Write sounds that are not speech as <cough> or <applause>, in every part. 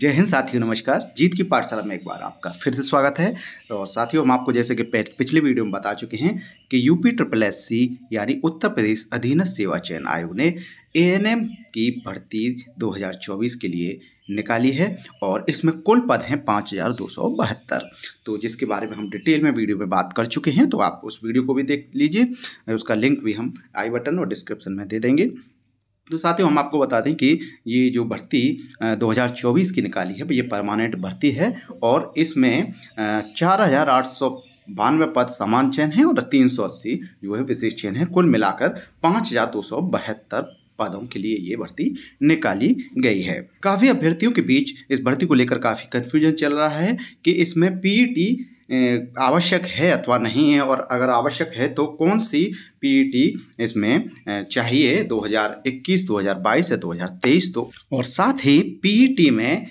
जय हिंद साथियों नमस्कार जीत की पाठशाला में एक बार आपका फिर से स्वागत है और साथियों हम आपको जैसे कि पिछले वीडियो में बता चुके हैं कि यूपी ट्रिपल एस सी यानी उत्तर प्रदेश अधीन सेवा चयन आयोग ने एएनएम की भर्ती 2024 के लिए निकाली है और इसमें कुल पद हैं पाँच हज़ार दो सौ बहत्तर तो जिसके बारे में हम डिटेल में वीडियो में बात कर चुके हैं तो आप उस वीडियो को भी देख लीजिए उसका लिंक भी हम आई बटन और डिस्क्रिप्शन में दे देंगे तो साथियों हम आपको बता दें कि ये जो भर्ती 2024 की निकाली है ये परमानेंट भर्ती है और इसमें चार हज़ार आठ सौ बानवे पद समान चयन है और तीन सौ अस्सी जो है विशेष चयन है कुल मिलाकर पाँच हज़ार दो सौ बहत्तर पदों के लिए ये भर्ती निकाली गई है काफ़ी अभ्यर्थियों के बीच इस भर्ती को लेकर काफ़ी कन्फ्यूजन चल रहा है कि इसमें पीईटी आवश्यक है अथवा नहीं है और अगर आवश्यक है तो कौन सी पीईटी इसमें चाहिए 2021 2022 से 2023 तो और साथ ही पीईटी में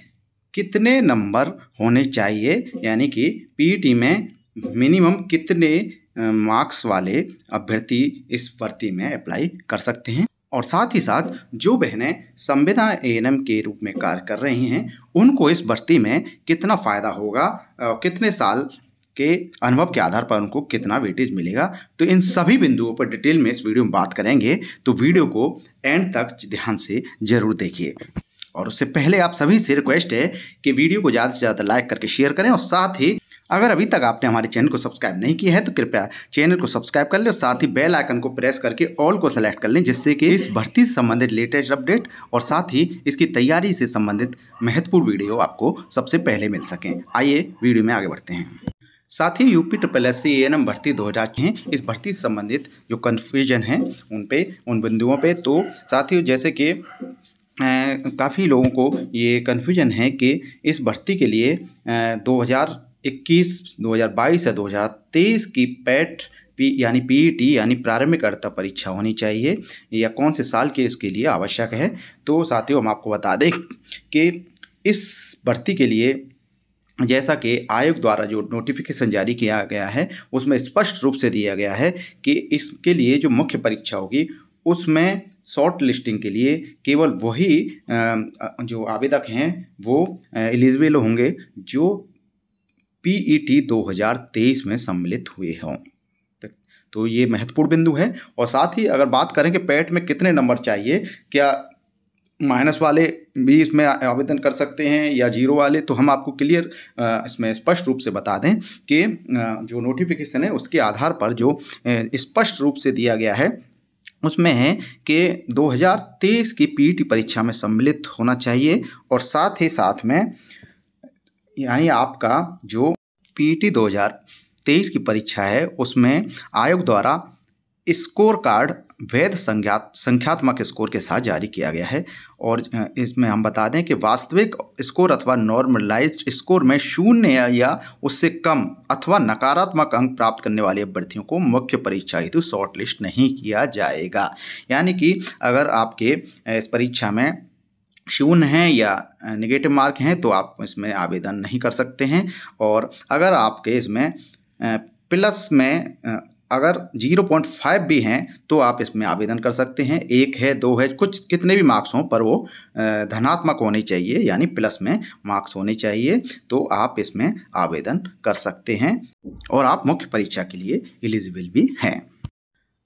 कितने नंबर होने चाहिए यानी कि पीईटी में मिनिमम कितने मार्क्स वाले अभ्यर्थी इस भर्ती में अप्लाई कर सकते हैं और साथ ही साथ जो बहनें संविदा ए के रूप में कार्य कर रही हैं उनको इस भर्ती में कितना फ़ायदा होगा कितने साल के अनुभव के आधार पर उनको कितना वेटेज मिलेगा तो इन सभी बिंदुओं पर डिटेल में इस वीडियो में बात करेंगे तो वीडियो को एंड तक ध्यान से जरूर देखिए और उससे पहले आप सभी से रिक्वेस्ट है कि वीडियो को ज़्यादा से ज़्यादा लाइक करके शेयर करें और साथ ही अगर अभी तक आपने हमारे चैनल को सब्सक्राइब नहीं किया है तो कृपया चैनल को सब्सक्राइब कर लें और साथ ही बेल आइकन को प्रेस करके ऑल को सेलेक्ट कर लें जिससे कि इस भर्ती से संबंधित लेटेस्ट अपडेट और साथ ही इसकी तैयारी से संबंधित महत्वपूर्ण वीडियो आपको सबसे पहले मिल सकें आइए वीडियो में आगे बढ़ते हैं साथ ही UP triple S C A N M भर्ती दो हज़ार हैं इस भर्ती से संबंधित जो कन्फ्यूजन है उन पे उन बिंदुओं पे तो साथ ही जैसे कि काफ़ी लोगों को ये कन्फ्यूजन है कि इस भर्ती के लिए दो हज़ार इक्कीस दो हज़ार बाईस या दो हज़ार तेईस की पैट पी e यानी पी ई टी यानी प्रारंभिक अर्हता परीक्षा होनी चाहिए या कौन से साल के इसके लिए आवश्यक है तो साथियों हम आपको बता दें कि इस भर्ती के लिए जैसा कि आयोग द्वारा जो नोटिफिकेशन जारी किया गया है उसमें स्पष्ट रूप से दिया गया है कि इसके लिए जो मुख्य परीक्षा होगी उसमें शॉर्ट लिस्टिंग के लिए केवल वही जो आवेदक हैं वो एलिजिबल होंगे जो पी ई टी 2023 में सम्मिलित हुए हों तो ये महत्वपूर्ण बिंदु है और साथ ही अगर बात करें कि पैट में कितने नंबर चाहिए क्या माइनस वाले भी इसमें आवेदन कर सकते हैं या जीरो वाले तो हम आपको क्लियर इसमें स्पष्ट रूप से बता दें कि जो नोटिफिकेशन है उसके आधार पर जो स्पष्ट रूप से दिया गया है उसमें है कि 2023 की पीटी परीक्षा में सम्मिलित होना चाहिए और साथ ही साथ में यानी आपका जो पीटी 2023 की परीक्षा है उसमें आयोग द्वारा स्कोर कार्ड वैध संज्ञात संख्यात्मक स्कोर के साथ जारी किया गया है और इसमें हम बता दें कि वास्तविक स्कोर अथवा नॉर्मलाइज स्कोर में शून्य या उससे कम अथवा नकारात्मक अंक प्राप्त करने वाले अभ्यर्थियों को मुख्य परीक्षा हेतु शॉर्टलिस्ट नहीं किया जाएगा यानी कि अगर आपके इस परीक्षा में शून्य हैं या निगेटिव मार्क हैं तो आप इसमें आवेदन नहीं कर सकते हैं और अगर आपके इसमें प्लस में अगर 0.5 भी हैं तो आप इसमें आवेदन कर सकते हैं एक है दो है कुछ कितने भी मार्क्स हों पर वो धनात्मक होने चाहिए यानी प्लस में मार्क्स होने चाहिए तो आप इसमें आवेदन कर सकते हैं और आप मुख्य परीक्षा के लिए एलिजिबल भी हैं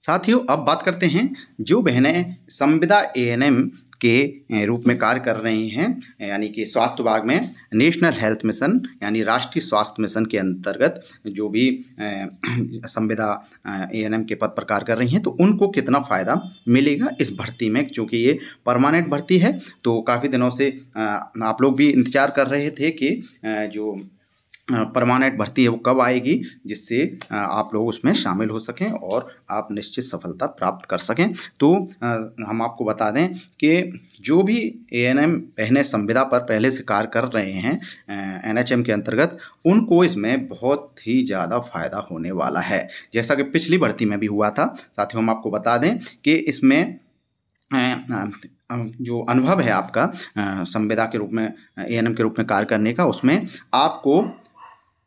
साथियों अब बात करते हैं जो बहनें संविदा ए एन एम के रूप में कार्य कर रहे हैं यानी कि स्वास्थ्य विभाग में नेशनल हेल्थ मिशन यानी राष्ट्रीय स्वास्थ्य मिशन के अंतर्गत जो भी <clears throat> संविदा ए एन एम के पद पर कार्य कर रही हैं तो उनको कितना फ़ायदा मिलेगा इस भर्ती में क्योंकि ये परमानेंट भर्ती है तो काफ़ी दिनों से आप लोग भी इंतज़ार कर रहे थे कि जो परमानेंट भर्ती है वो कब आएगी जिससे आप लोग उसमें शामिल हो सकें और आप निश्चित सफलता प्राप्त कर सकें तो हम आपको बता दें कि जो भी ए एन एम पहने संविदा पर पहले से कार्य कर रहे हैं एन एच एम के अंतर्गत उनको इसमें बहुत ही ज़्यादा फायदा होने वाला है जैसा कि पिछली भर्ती में भी हुआ था साथ ही हम आपको बता दें कि इसमें जो अनुभव है आपका संविदा के रूप में ए एन एम के रूप में कार्य करने का उसमें आपको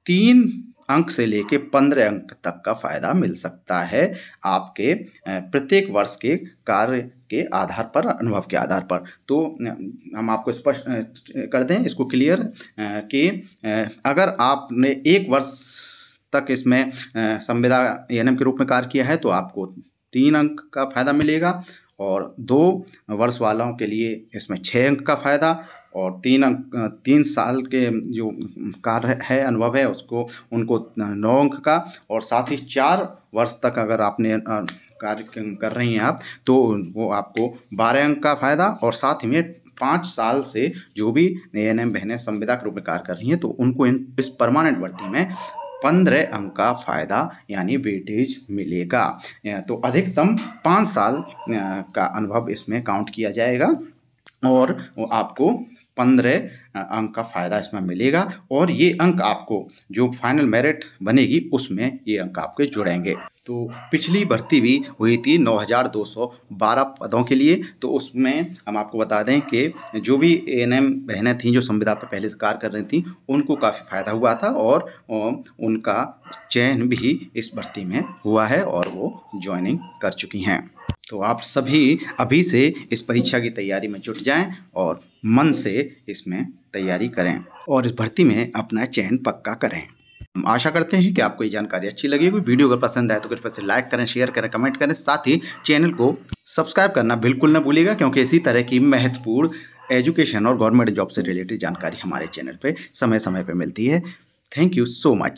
तीन अंक से लेके पंद्रह अंक तक का फायदा मिल सकता है आपके प्रत्येक वर्ष के कार्य के आधार पर अनुभव के आधार पर तो हम आपको स्पष्ट कर दें इसको क्लियर कि अगर आपने एक वर्ष तक इसमें संविदा एन e के रूप में कार्य किया है तो आपको तीन अंक का फायदा मिलेगा और दो वर्ष वालों के लिए इसमें छः अंक का फायदा और तीन अंक तीन साल के जो कार्य है अनुभव है उसको उनको नौ अंक का और साथ ही चार वर्ष तक अगर आपने कार्य कर रही हैं आप तो वो आपको बारह अंक का फ़ायदा और साथ ही में पाँच साल से जो भी ए एन एम बहनें संविदा के रूप में कार्य कर रही हैं तो उनको इन इस परमानेंट भर्ती में पंद्रह अंक का फायदा यानी वेटेज मिलेगा तो अधिकतम पाँच साल का अनुभव इसमें काउंट किया जाएगा और वो आपको ಅಂದರೆ अंक का फ़ायदा इसमें मिलेगा और ये अंक आपको जो फाइनल मेरिट बनेगी उसमें ये अंक आपके जुड़ेंगे तो पिछली भर्ती भी हुई थी 9,212 पदों के लिए तो उसमें हम आपको बता दें कि जो भी ए एन एम बहनें थीं जो संविदा पर पहले से कार्य कर रही थीं उनको काफ़ी फ़ायदा हुआ था और उनका चयन भी इस भर्ती में हुआ है और वो ज्वाइनिंग कर चुकी हैं तो आप सभी अभी से इस परीक्षा की तैयारी में जुट जाएं और मन से इसमें तैयारी करें और इस भर्ती में अपना चयन पक्का करें हम आशा करते हैं कि आपको ये जानकारी अच्छी लगी होगी वीडियो अगर पसंद आए तो कुछ पैसे लाइक करें शेयर करें कमेंट करें साथ ही चैनल को सब्सक्राइब करना बिल्कुल ना भूलिएगा क्योंकि इसी तरह की महत्वपूर्ण एजुकेशन और गवर्नमेंट जॉब से रिलेटेड जानकारी हमारे चैनल पर समय समय पर मिलती है थैंक यू सो मच